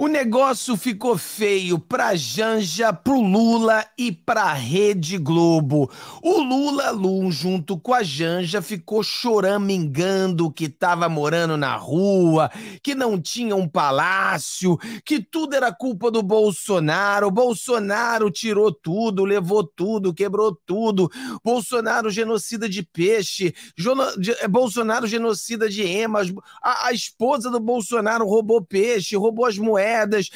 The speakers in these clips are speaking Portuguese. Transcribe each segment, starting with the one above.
O negócio ficou feio pra Janja, pro Lula e pra Rede Globo. O Lula Lum, junto com a Janja, ficou choramingando que tava morando na rua, que não tinha um palácio, que tudo era culpa do Bolsonaro. Bolsonaro tirou tudo, levou tudo, quebrou tudo. Bolsonaro genocida de peixe, eh, Bolsonaro genocida de emas. A, a esposa do Bolsonaro roubou peixe, roubou as moedas moedas,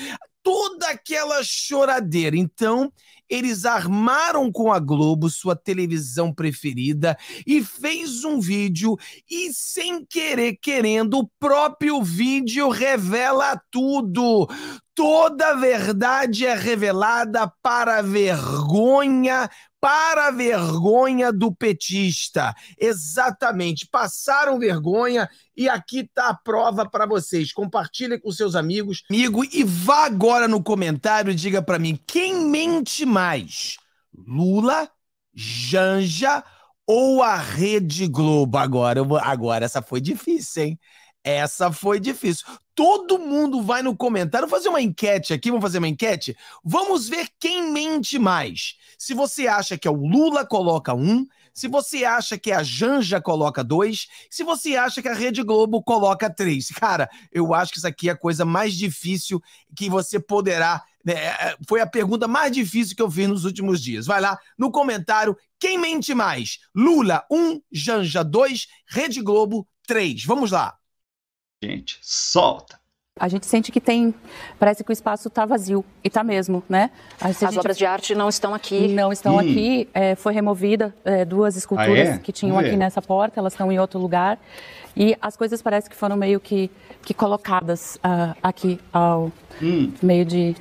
toda aquela choradeira. Então, eles armaram com a Globo, sua televisão preferida, e fez um vídeo e sem querer querendo, o próprio vídeo revela tudo. Toda a verdade é revelada para vergonha para a vergonha do petista. Exatamente, passaram vergonha e aqui tá a prova para vocês. Compartilha com seus amigos, amigo, e vá agora no comentário e diga para mim quem mente mais: Lula, Janja ou a Rede Globo? Agora, agora essa foi difícil, hein? Essa foi difícil. Todo mundo vai no comentário. fazer uma enquete aqui, vamos fazer uma enquete? Vamos ver quem mente mais. Se você acha que é o Lula, coloca um. Se você acha que é a Janja, coloca dois. Se você acha que a Rede Globo, coloca três. Cara, eu acho que isso aqui é a coisa mais difícil que você poderá. Né, é, é, foi a pergunta mais difícil que eu fiz nos últimos dias. Vai lá no comentário quem mente mais: Lula um, Janja dois, Rede Globo três. Vamos lá gente. Solta! A gente sente que tem, parece que o espaço está vazio e está mesmo, né? As, gente, obras de arte não estão aqui. Não estão hum. aqui. É, foi removida é, duas esculturas ah, é? que tinham aqui nessa porta, elas estão em outro lugar e as coisas parece que foram meio que, que colocadas uh, aqui ao hum. meio de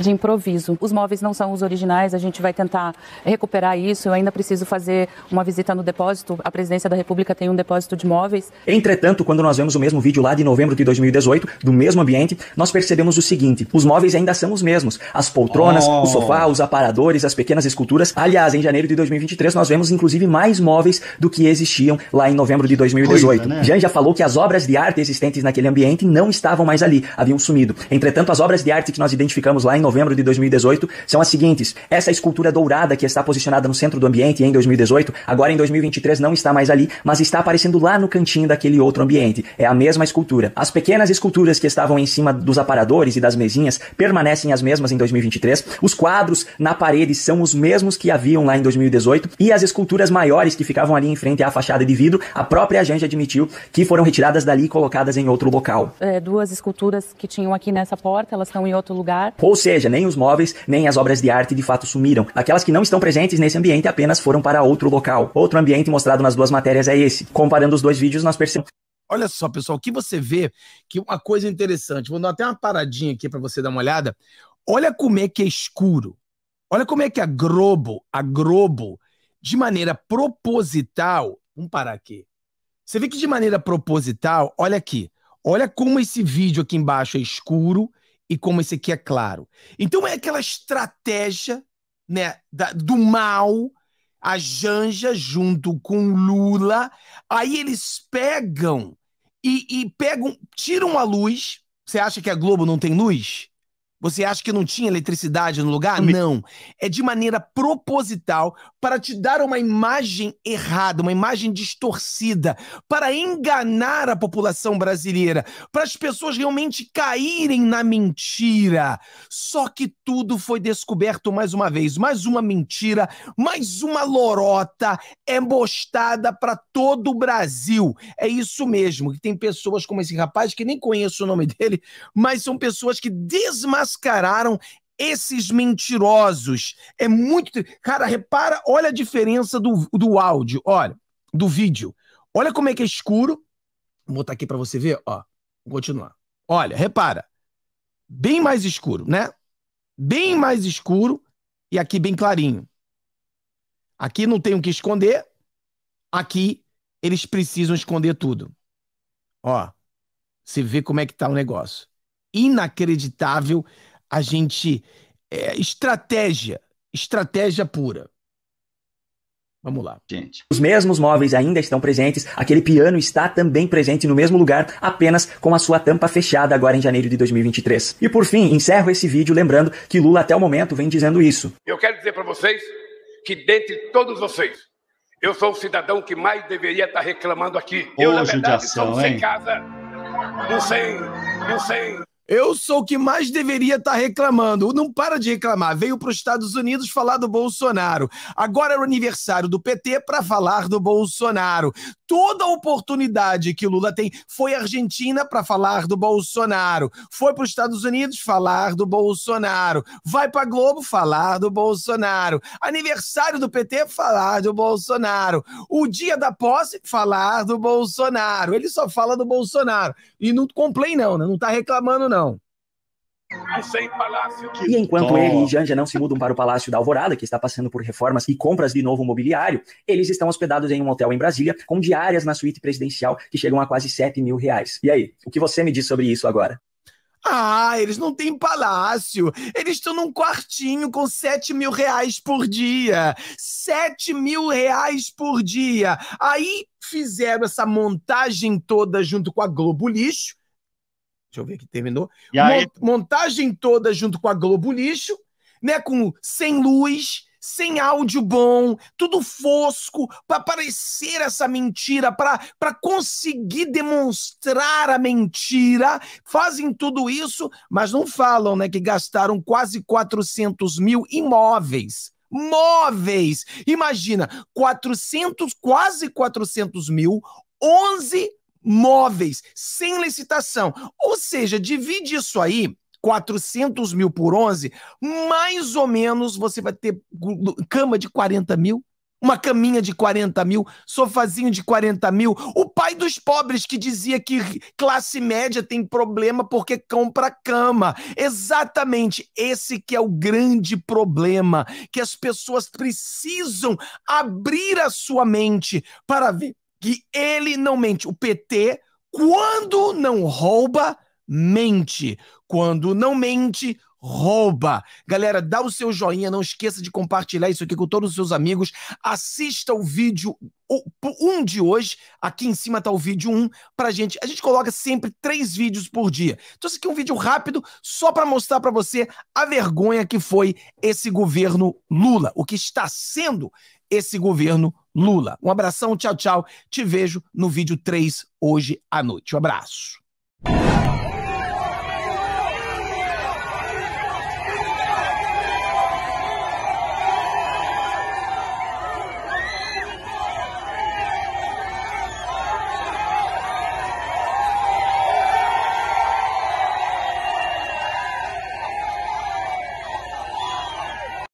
de improviso. Os móveis não são os originais, a gente vai tentar recuperar isso. Eu ainda preciso fazer uma visita no depósito. A presidência da República tem um depósito de móveis. Entretanto, quando nós vemos o mesmo vídeo lá de novembro de 2018, do mesmo ambiente, nós percebemos o seguinte: os móveis ainda são os mesmos. As poltronas, oh. o sofá, os aparadores, as pequenas esculturas. Aliás, em janeiro de 2023, nós vemos inclusive mais móveis do que existiam lá em novembro de 2018. Coisa, né? Jean já falou que as obras de arte existentes naquele ambiente não estavam mais ali, haviam sumido. Entretanto, as obras de arte que nós identificamos lá em novembro de 2018 são as seguintes. Essa escultura dourada que está posicionada no centro do ambiente em 2018, agora em 2023 não está mais ali, mas está aparecendo lá no cantinho daquele outro ambiente. É a mesma escultura. As pequenas esculturas que estavam em cima dos aparadores e das mesinhas permanecem as mesmas em 2023. Os quadros na parede são os mesmos que haviam lá em 2018 e as esculturas maiores que ficavam ali em frente à fachada de vidro, a própria agência admitiu que foram retiradas dali e colocadas em outro local. É, duas esculturas que tinham aqui nessa porta, elas estão em outro lugar. Ou seja, seja, nem os móveis, nem as obras de arte de fato sumiram. Aquelas que não estão presentes nesse ambiente apenas foram para outro local. Outro ambiente mostrado nas duas matérias é esse. Comparando os dois vídeos, nós percebemos. Olha só, pessoal, o que você vê que uma coisa interessante. Vou dar até uma paradinha aqui para você dar uma olhada. Olha como é que é escuro. Olha como é que a Globo, a Globo, de maneira proposital, vamos parar aqui. Você vê que de maneira proposital, olha aqui. Olha como esse vídeo aqui embaixo é escuro e como esse aqui é claro. Então é aquela estratégia né, da, do mal, a Janja junto com Lula, aí eles pegam e, e pegam, tiram a luz. Você acha que a Globo não tem luz? Você acha que não tinha eletricidade no lugar? Não. É de maneira proposital para te dar uma imagem errada, uma imagem distorcida, para enganar a população brasileira, para as pessoas realmente caírem na mentira. Só que tudo foi descoberto mais uma vez. Mais uma mentira, mais uma lorota embostada é para todo o Brasil. É isso mesmo, que tem pessoas como esse rapaz, que nem conheço o nome dele, mas são pessoas que desmascaram mascararam esses mentirosos. É muito. Cara, repara, olha a diferença do, do áudio, olha, do vídeo. Olha como é que é escuro. Vou botar aqui para você ver, ó. Vou continuar. Olha, repara. Bem mais escuro, né? Bem mais escuro e aqui bem clarinho. Aqui não tem o que esconder. Aqui eles precisam esconder tudo. Ó, se vê como é que tá o negócio inacreditável a gente. É, estratégia, estratégia pura. Vamos lá. Gente. Os mesmos móveis ainda estão presentes, aquele piano está também presente no mesmo lugar, apenas com a sua tampa fechada agora em janeiro de 2023. E por fim, encerro esse vídeo lembrando que Lula até o momento vem dizendo isso. Eu quero dizer para vocês que dentre todos vocês, eu sou o cidadão que mais deveria estar reclamando aqui. eu, na verdade, judiação, sou um sem casa, não sem, não sem eu sou o que mais deveria estar tá reclamando. Não para de reclamar. Veio para os Estados Unidos falar do Bolsonaro. Agora é o aniversário do PT para falar do Bolsonaro. Toda oportunidade que o Lula tem foi Argentina para falar do Bolsonaro. Foi para os Estados Unidos falar do Bolsonaro. Vai para Globo falar do Bolsonaro. Aniversário do PT falar do Bolsonaro. O dia da posse falar do Bolsonaro. Ele só fala do Bolsonaro. E não complain não, né? Não está reclamando não. E enquanto ele e Janja não se mudam para o Palácio da Alvorada, que está passando por reformas e compras de novo mobiliário, eles estão hospedados em um hotel em Brasília, com diárias na suíte presidencial que chegam a quase 7 mil reais. E aí, o que você me diz sobre isso agora? Ah, eles não têm palácio. Eles estão num quartinho com 7 mil reais por dia. 7 mil reais por dia. Aí fizeram essa montagem toda junto com a Globo Lixo Deixa eu ver que terminou. Aí... Montagem toda junto com a Globo Lixo, né? Com sem luz, sem áudio bom, tudo fosco, para parecer essa mentira, para conseguir demonstrar a mentira. Fazem tudo isso, mas não falam, né? Que gastaram quase 400 mil imóveis móveis. Imagina, 400, quase 400 mil, 11 móveis, sem licitação. Ou seja, divide isso aí 400 mil por 11, mais ou menos você vai ter cama de 40 mil, uma caminha de 40 mil, sofazinho de 40 mil. O pai dos pobres que dizia que classe média tem problema porque compra cama. Exatamente, esse que é o grande problema, que as pessoas precisam abrir a sua mente para ver que ele não mente. O PT, quando não rouba, mente. Quando não mente, rouba. Galera, dá o seu joinha, não esqueça de compartilhar isso aqui com todos os seus amigos. Assista o vídeo um de hoje, aqui em cima tá o vídeo 1 pra gente. A gente coloca sempre três vídeos por dia. Então esse aqui é um vídeo rápido só para mostrar para você a vergonha que foi esse governo Lula, o que está sendo esse governo Lula Lula. Um abração, tchau, tchau. Te vejo no vídeo 3 hoje à noite. Um abraço.